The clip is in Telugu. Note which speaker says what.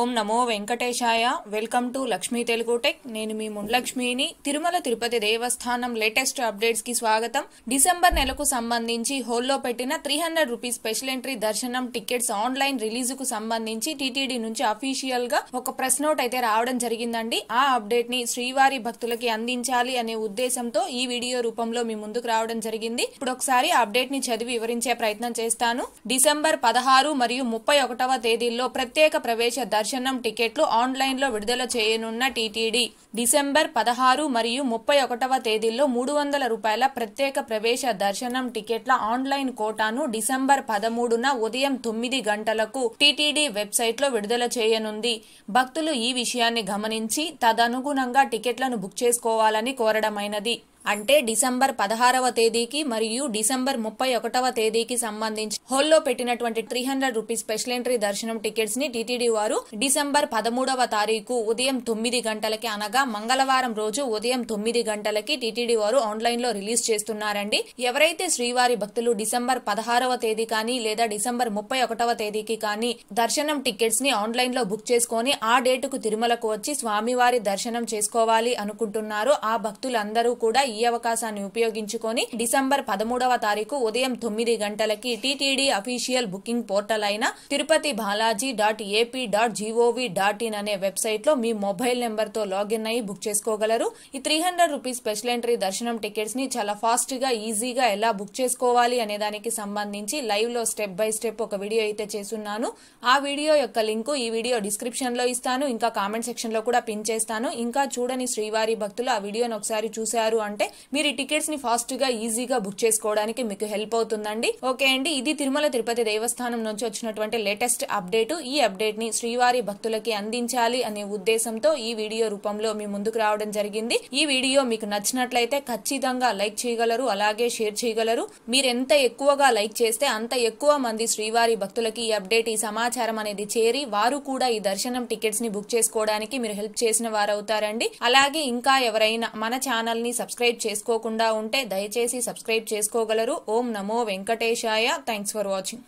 Speaker 1: ఓం నమో వెంకటేశాయ welcome to Lakshmi Telugu tech నేను మీ ముండ్లక్ష్మిని తిరుమల తిరుపతి దేవస్థానం లేటెస్ట్ అప్డేట్స్ కి స్వాగతం డిసెంబర్ నెలకు సంబంధించి హోల్లో పెట్టిన three hundred rupees special entry దర్శనం టికెట్స్ ఆన్లైన్ రిలీజ్ కు సంబంధించి టీటీడీ నుంచి అఫీషియల్ గా ఒక ప్రెస్ నోట్ అయితే రావడం జరిగిందండి ఆ అప్డేట్ ని శ్రీవారి భక్తులకి అందించాలి అనే ఉద్దేశంతో ఈ వీడియో రూపంలో మీ ముందుకు రావడం జరిగింది ఇప్పుడు ఒకసారి అప్డేట్ ని చదివి వివరించే ప్రయత్నం చేస్తాను డిసెంబర్ పదహారు మరియు ముప్పై ఒకటవ తేదీల్లో ప్రత్యేక ప్రవేశ దర్శనం దర్శనం టికెట్లు ఆన్లైన్లో విడుదల చేయనున్న టీటీడీ డిసెంబర్ పదహారు మరియు ముప్పై ఒకటవ తేదీల్లో మూడు వందల రూపాయల ప్రత్యేక ప్రవేశ దర్శనం టికెట్ల ఆన్లైన్ కోటాను డిసెంబర్ పదమూడున ఉదయం తొమ్మిది గంటలకు టీటీడీ వెబ్సైట్లో విడుదల చేయనుంది భక్తులు ఈ విషయాన్ని గమనించి తదనుగుణంగా టికెట్లను బుక్ చేసుకోవాలని కోరడమైనది అంటే డిసెంబర్ పదహారవ తేదీకి మరియు డిసెంబర్ ముప్పై ఒకటవ తేదీకి సంబంధించి హోల్లో పెట్టినటువంటి three hundred rupees special entry దర్శనం టికెట్స్ ని టీటీడీ వారు డిసెంబర్ పదమూడవ తారీఖు ఉదయం తొమ్మిది గంటలకి అనగా మంగళవారం రోజు ఉదయం తొమ్మిది గంటలకి టీటీడీ వారు ఆన్లైన్ లో రిలీజ్ చేస్తున్నారండి ఎవరైతే శ్రీవారి భక్తులు డిసెంబర్ పదహారవ తేదీ కానీ లేదా డిసెంబర్ ముప్పై ఒకటవ తేదీకి కానీ దర్శనం టికెట్స్ ని ఆన్లైన్ లో బుక్ చేసుకుని ఆ డేటుకు తిరుమలకు వచ్చి స్వామివారి దర్శనం చేసుకోవాలి అనుకుంటున్నారు ఆ భక్తులందరూ కూడా ఈ అవకాశాన్ని ఉపయోగించుకొని డిసెంబర్ పదమూడవ తారీఖు ఉదయం తొమ్మిది గంటలకి టీటీడీ అఫీషియల్ బుకింగ్ పోర్టల్ అయిన Tirupati Balaji dot AP dot G O V dot in అనే వెబ్సైట్ లో మీ మొబైల్ నెంబర్ తో లాగిన్ అయ్యి బుక్ చేసుకోగలరు ఈ three hundred rupees special entry దర్శనం టికెట్స్ ని చాలా ఫాస్ట్ గా ఈజీగా ఎలా బుక్ చేసుకోవాలి అనే దానికి సంబంధించి లైవ్ లో స్టెప్ బై స్టెప్ ఒక వీడియో అయితే చేస్తున్నాను ఆ వీడియో యొక్క లింక్ ఈ వీడియో డిస్క్రిప్షన్ లో ఇస్తాను ఇంకా కామెంట్ సెక్షన్ లో కూడా పిన్ చేస్తాను ఇంకా చూడని శ్రీవారి భక్తులు ఆ వీడియోను ఒకసారి చూశారు అంటే అంటే మీరు ఈ టికెట్స్ ని ఫాస్ట్ గా ఈజీగా బుక్ చేసుకోవడానికి మీకు హెల్ప్ అవుతుందండి ఓకే అండి ఇది తిరుమల తిరుపతి దేవస్థానం నుంచి వచ్చినటువంటి లేటెస్ట్ అప్డేట్ ఈ అప్డేట్ ని శ్రీవారి భక్తులకి అందించాలి అనే ఉద్దేశంతో ఈ వీడియో రూపంలో మీ ముందుకు రావడం జరిగింది ఈ వీడియో మీకు నచ్చినట్లయితే ఖచ్చితంగా లైక్ చేయగలరు అలాగే షేర్ చేయగలరు మీరు ఎంత ఎక్కువగా లైక్ చేస్తే అంత ఎక్కువ మంది శ్రీవారి భక్తులకి ఈ అప్డేట్ ఈ సమాచారం అనేది చేరి వారు కూడా ఈ దర్శనం టికెట్స్ ని బుక్ చేసుకోవడానికి మీరు హెల్ప్ చేసిన వారవుతారండి అలాగే ఇంకా ఎవరైనా మన ఛానల్ ని సబ్స్క్రైబ్ సబ్స్క్రైబ్ చేసుకోకుండా ఉంటే దయచేసి సబ్స్క్రైబ్ చేసుకోగలరు ఓం నమో వెంకటేశాయ థ్యాంక్స్ ఫర్ వాచింగ్